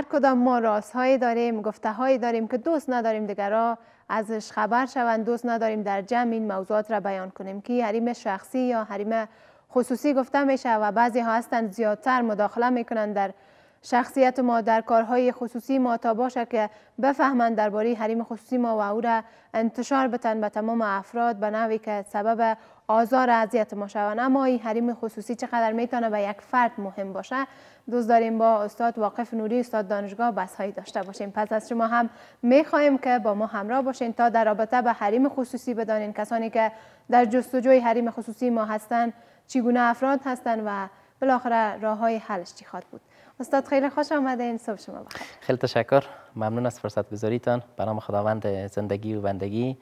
هر کدام ما رازهایی داریم گفته هایی داریم که دوست نداریم دیگرا ازش خبر شوند دوست نداریم در جمع این موضوعات را بیان کنیم که حریم شخصی یا حریم خصوصی گفته میشه و بعضی ها هستند زیادتر مداخله میکنند در شخصیت ما در کارهای خصوصی ما تا باشه که بفهمند درباره حریم خصوصی ما و او را انتشار بتن به تمام افراد به نوی که سبب آزار اذیت ما شوند اما این حریم خصوصی چقدر میتونه به یک فرد مهم باشه دوست داریم با استاد واقف نوری استاد دانشگاه بحث داشته باشیم پس از شما هم میخواهیم که با ما همراه باشین تا در رابطه به حریم خصوصی بدانین کسانی که در جستجوی حریم خصوصی ما هستند چگونه افراد هستند و بالاخره راههای حلش چی خواهد بود استاد خیلی خوش آمده این صبح شما بخیر خیلی تشکر ممنون از فرصت گذاریتان به خداوند زندگی و بندگی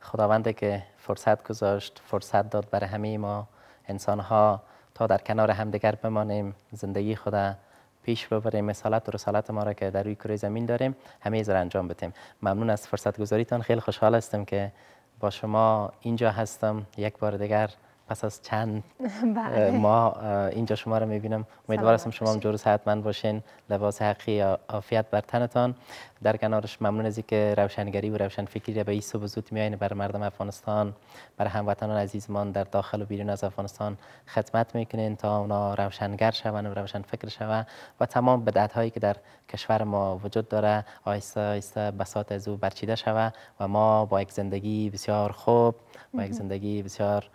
خداوند که فرصت گذاشت فرصت داد برای همه ما انسان ها تا در کنار همدیگر بمانیم زندگی خدا پیش ببریم مثالت و رسالت ما را که در روی کره زمین داریم همه را انجام بدیم ممنون از فرصت گذاریتان خیلی خوشحال هستم که با شما اینجا هستم یک بار دیگر پس از چند بله. ما اینجا شما رو میبینم امیدوار هستم شما هم صحت حتما باشین لباس حقی عافیت بر تنتان در کنارش ممنون از که روشنگری و روشنفکری فکری به این صبح زود بر مردم افغانستان بر هموطنان عزیزمان در داخل و بیرون از افغانستان خدمت میکنین تا اونا روشنگر شوند و فکر شوند و تمام بدعت هایی که در کشور ما وجود داره آیسته آیسته بساط از او برچیده شوه و ما با یک زندگی بسیار خوب با یک زندگی بسیار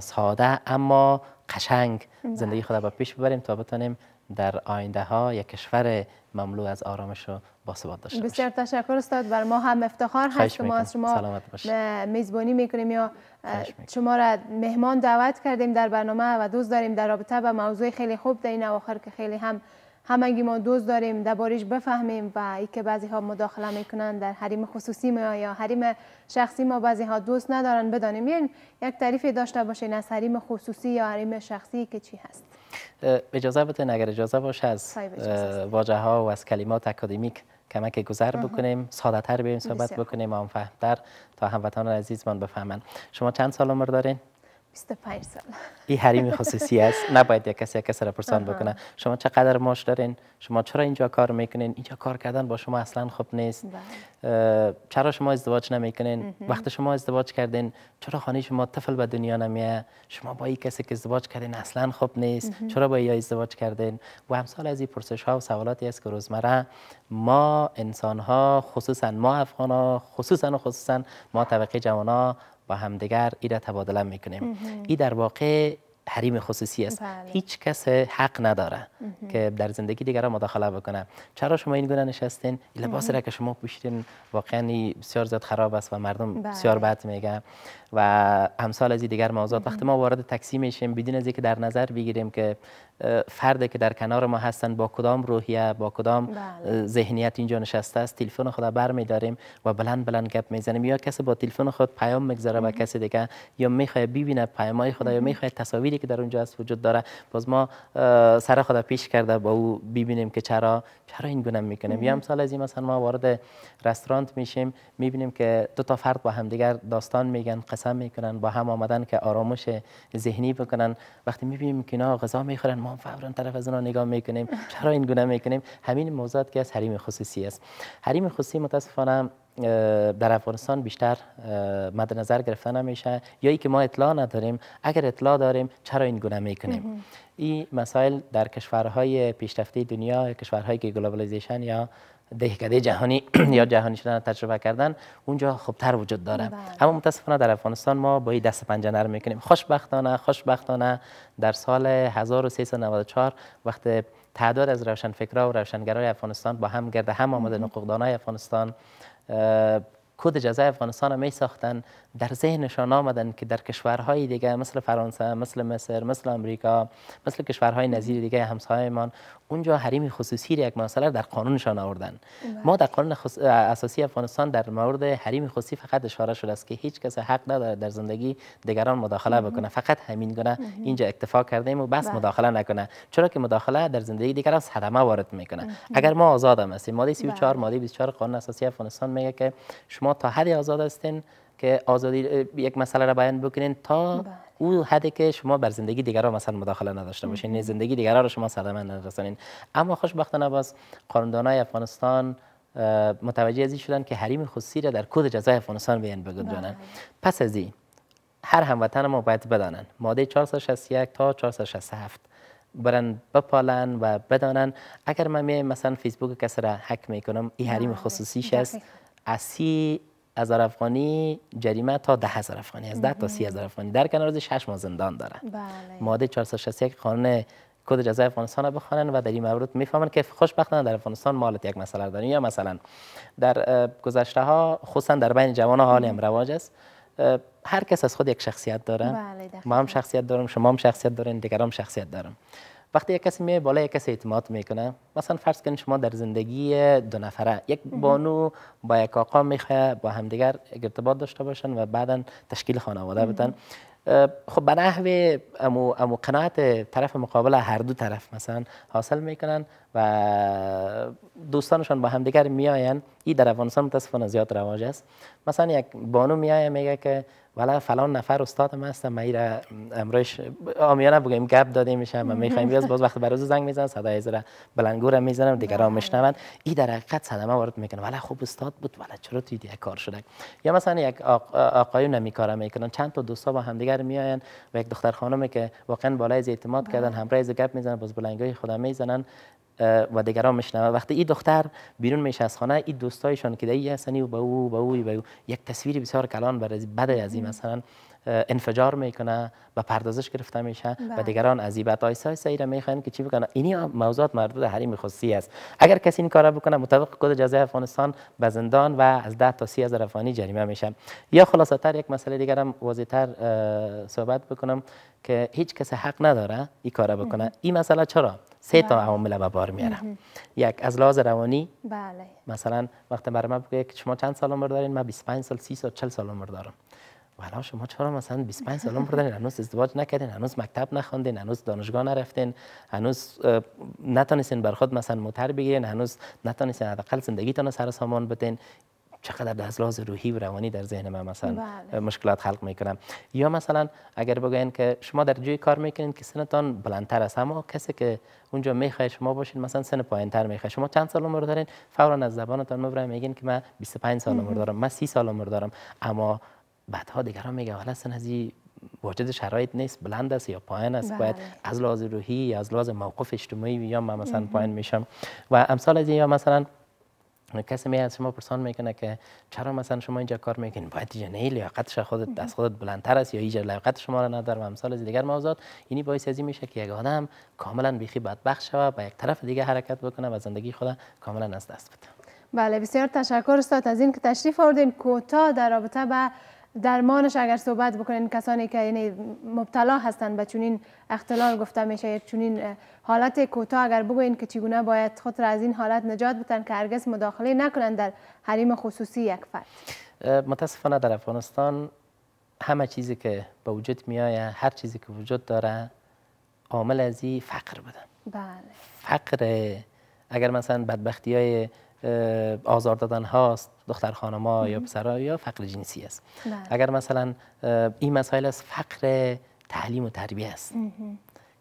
ساده اما قشنگ بله. زندگی خود را پیش ببریم تا بتانیم در آینده ها یک کشور مملو از آرامش و باثبات داشته باشیم بسیار تشکر استاد بر ما هم افتخار هست که ما از شما میزبانی میکنیم یا شما را مهمان دعوت کردیم در برنامه و دوست داریم در رابطه به موضوع خیلی خوب در این اواخر که خیلی هم همگی ما دوست داریم دربارش بفهمیم و ای که بعضی ها مداخله میکنن در حریم خصوصی ما یا حریم شخصی ما بعضی ها دوست ندارن بدانیم یعنی یک تعریفی داشته باشین از حریم خصوصی یا حریم شخصی که چی هست اجازه بتین اگر اجازه باشه از واجه ها و از کلمات اکادمیک کمک گذر بکنیم ساده تر بیم صحبت بکنیم آن فهمتر تا هموطنان عزیزمان بفهمن شما چند سال عمر دارین 25 سال این حریم خصوصی است نباید یک کسی یک کس را پرسان بکنه شما چقدر ماش دارین شما چرا اینجا کار میکنین اینجا کار کردن با شما اصلا خوب نیست بله. چرا شما ازدواج نمیکنین وقتی شما ازدواج کردین چرا خانه شما طفل به دنیا نمیه شما با این کسی که ازدواج کردین اصلا خوب نیست چرا با یا ازدواج کردین و همسال از این پرسش ها و سوالاتی است که روزمره ما انسان ها خصوصا ما افغان ها خصوصا و خصوصا ما طبقه جوان ها با همدیگر ای را تبادله میکنیم این در واقع حریم خصوصی است بله. هیچ کس حق نداره که در زندگی دیگران مداخله بکنه چرا شما این گونه نشستین لباسی را که شما پوشیدین واقعا بسیار زیاد خراب است و مردم بله. بسیار بد میگن و امثال از دیگر موضوعات وقتی ما وارد تکسی میشیم بدون از که در نظر بگیریم که فردی که در کنار ما هستن با کدام روحیه با کدام بله. ذهنیت اینجا نشسته است تلفن خدا داریم و بلند بلند گپ میزنیم یا کسی با تلفن خود پیام میگذاره و کسی دیگه یا میخواد ببینه های خدا یا میخوای تصاویری که در اونجا است وجود داره باز ما سر خدا پیش کرده با او ببینیم که چرا چرا این گونه میکنیم یا سال از این مثلا ما وارد رستوران میشیم میبینیم که دو تا فرد با دیگر داستان میگن قسم میکنن با هم آمدن که آرامش ذهنی بکنن وقتی میبینیم که اینا غذا میخورن ما فورا طرف از اونها نگاه میکنیم چرا این گونه میکنیم همین موضوعات که از حریم خصوصی است حریم خصوصی متاسفانه در افغانستان بیشتر مد نظر گرفته نمیشه یا ای که ما اطلاع نداریم اگر اطلاع داریم چرا این گونه میکنیم این مسائل در کشورهای پیشرفته دنیا کشورهای که گلوبالیزیشن یا دهکده جهانی یا جهانی شدن تجربه کردن اونجا خوبتر وجود داره بله. اما متاسفانه در افغانستان ما با این دست پنجه نرم میکنیم خوشبختانه خوشبختانه در سال 1394 وقت تعداد از فکرها و روشنگرای افغانستان با هم گرد هم آمدن حقوقدانای افغانستان کود جزای افغانستان می ساختن در ذهنشان آمدن که در کشورهای دیگه مثل فرانسه مثل مصر مثل آمریکا مثل کشورهای نظیر دیگه همسایهمان اونجا حریم خصوصی را یک مسئله در قانونشان آوردن بله. ما در قانون اساسی افغانستان در مورد حریم خصوصی فقط اشاره شده است که هیچ کس حق نداره در زندگی دیگران مداخله بکنه فقط همین گونه اینجا اکتفا کردیم و بس بله. مداخله نکنه چرا که مداخله در زندگی دیگران صدمه وارد میکنه اگر ما آزاد هستیم ماده 34 ماده 24 قانون اساسی افغانستان میگه که شما تا حدی آزاد هستین که آزادی یک مسئله را بیان بکنین تا بله. او حدی که شما بر زندگی دیگران مثلا مداخله نداشته باشین یعنی زندگی دیگران را شما صدمه نرسانین اما خوشبختانه باز قانوندانای افغانستان متوجه از شدن که حریم خصوصی را در کد جزای افغانستان بیان بگذارن بله. پس ازی این هر هموطن ما باید بدانن ماده 461 تا 467 برن بپالن و بدانن اگر من مثلا فیسبوک کسی را حک میکنم این حریم بله. خصوصیش است اسی هزار افغانی جریمه تا ده هزار افغانی از ده تا سی هزار افغانی در کنار از ماه زندان داره بله. ماده 461 قانون کد جزای افغانستان را و در این مورد میفهمن که خوشبختانه در افغانستان مالت یک مسئله داریم یا مثلا در گذشته ها خصوصا در بین جوان حالی هم رواج است هر کس از خود یک شخصیت داره بله ما هم شخصیت دارم شما هم شخصیت دارین دیگران هم شخصیت دارم وقتی یک کسی میه بالا یک کسی اعتماد میکنه مثلا فرض کن شما در زندگی دو نفره یک بانو با یک آقا میخواه با همدیگر ارتباط داشته باشن و بعدا تشکیل خانواده بدن خب به نحو امو, امو قناعت طرف مقابل هر دو طرف مثلا حاصل میکنن و دوستانشان با همدیگر میاین این در افغانستان متاسفانه زیاد رواج است مثلا یک بانو میایه میگه که والا فلان نفر استاد ما هستم ما را امروش آمیانه بگیم گپ داده میشه ما میخوایم باز وقت بروز زنگ میزنم صدای از را بلنگور میزنم آمیش میشنوند این در حقیقت صدمه وارد میکنه ولی خوب استاد بود ولی چرا توی دیگه کار شده یا مثلا یک آقایون نمیکاره میکنن چند تا دوستا با همدیگر میاین، و یک دختر خانمی که واقعا بالای از اعتماد کردن بله. همراه از گپ میزنن باز بلنگای خودم میزنن و دیگران میشنوه وقتی این دختر بیرون میشه از خانه این دوستایشان که دیگه هستن و به او با او او یک تصویر بسیار کلان بر بد از این مثلا انفجار میکنه و پردازش گرفته میشه و بله. دیگران از این بتای سای سیر میخوان که چی بکنه اینی موضوعات مربوط حریم خصوصی است اگر کسی این کارا بکنه مطابق کد جزای افغانستان به زندان و از 10 تا 30 هزار افغانی جریمه میشه یا خلاصه تر یک مسئله دیگر هم واضح‌تر صحبت بکنم که هیچ کس حق نداره این کارا بکنه این مسئله چرا سه بله. تا عوامل به بار میاره یک از لحاظ روانی بله مثلا وقتی برام بگه که شما چند سال عمر دارین من 25 سال 30 سال 40 سال عمر دارم والا شما چرا مثلا 25 سال عمر دارین هنوز ازدواج نکردین هنوز مکتب نخوندین هنوز دانشگاه نرفتین هنوز نتونستین بر خود مثلا متر بگیرین هنوز نتونستین حداقل رو سر سامان بدین چقدر از لحاظ روحی و روانی در ذهن من مثلا بله. مشکلات خلق میکنم یا مثلا اگر بگوین که شما در جای کار میکنید که سنتان بلندتر است اما کسی که اونجا میخوای شما باشین مثلا سن پایینتر میخوای شما چند سال عمر دارین فورا از زبانتان مبرم میگین که من 25 سال عمر دارم من 30 سال عمر دارم اما بعدها دیگران میگه حالا سن از واجد شرایط نیست بلند است یا پایین است بله. باید از لحاظ روحی یا از لحاظ موقف اجتماعی یا مثلا پایین میشم و امثال از یا مثلا کسی میاد از شما پرسان میکنه که چرا مثلا شما اینجا کار میکنین باید اینجا نه لیاقتش خودت از خودت بلندتر است یا اینجا لیاقت شما را نداره و امثال از دیگر موضوعات اینی باعث از میشه که یک آدم کاملا بیخی بدبخ شوه و یک طرف دیگه حرکت بکنه و زندگی خود کاملا از دست بده بله بسیار تشکر استاد از این که تشریف آوردین کوتاه در رابطه به درمانش اگر صحبت بکنین کسانی که یعنی مبتلا هستند به چنین اختلال گفته میشه یک چنین حالت کوتاه اگر بگوین که چگونه باید خود را از این حالت نجات بتن که هرگز مداخله نکنن در حریم خصوصی یک فرد متاسفانه در افغانستان همه چیزی که به وجود میآید هر چیزی که وجود داره عامل از فقر بودن بله فقر اگر مثلا بدبختی های آزار دادن هاست دختر ها یا پسرها یا فقر جنسی است بله. اگر مثلا این مسائل از فقر تعلیم و تربیه است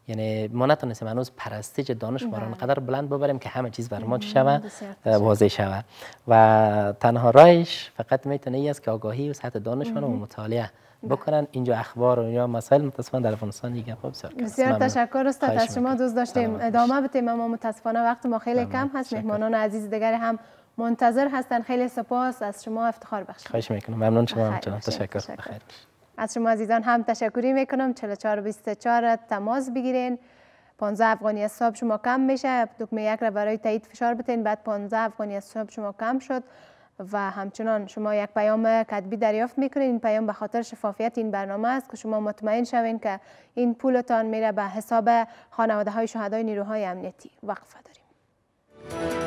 یعنی ما نتونستیم هنوز پرستج دانش ما بله. بلند ببریم که همه چیز بر ما چی شوه واضح شود و تنها رایش فقط میتونه ای است که آگاهی و سطح دانش و مطالعه بکنن اینجا اخبار و یا مسائل متاسفانه در افغانستان یک گپا خب، بسیار بسیار تشکر است از شما دوست داشتیم ادامه بدیم اما متاسفانه وقت ما خیلی کم هست مهمانان عزیز دیگر هم منتظر هستن خیلی سپاس از شما افتخار بخشیم خواهش میکنم ممنون شما همچنان تشکر بخیر از شما عزیزان هم تشکری میکنم 4424 تماس بگیرین 15 افغانی حساب شما کم میشه دکمه یک را برای تایید فشار بتین بعد 15 افغانی حساب شما کم شد و همچنان شما یک پیام کتبی دریافت میکنید این پیام به خاطر شفافیت این برنامه است که شما مطمئن شوین که این پولتان میره به حساب خانواده های شهدای نیروهای امنیتی وقفه داریم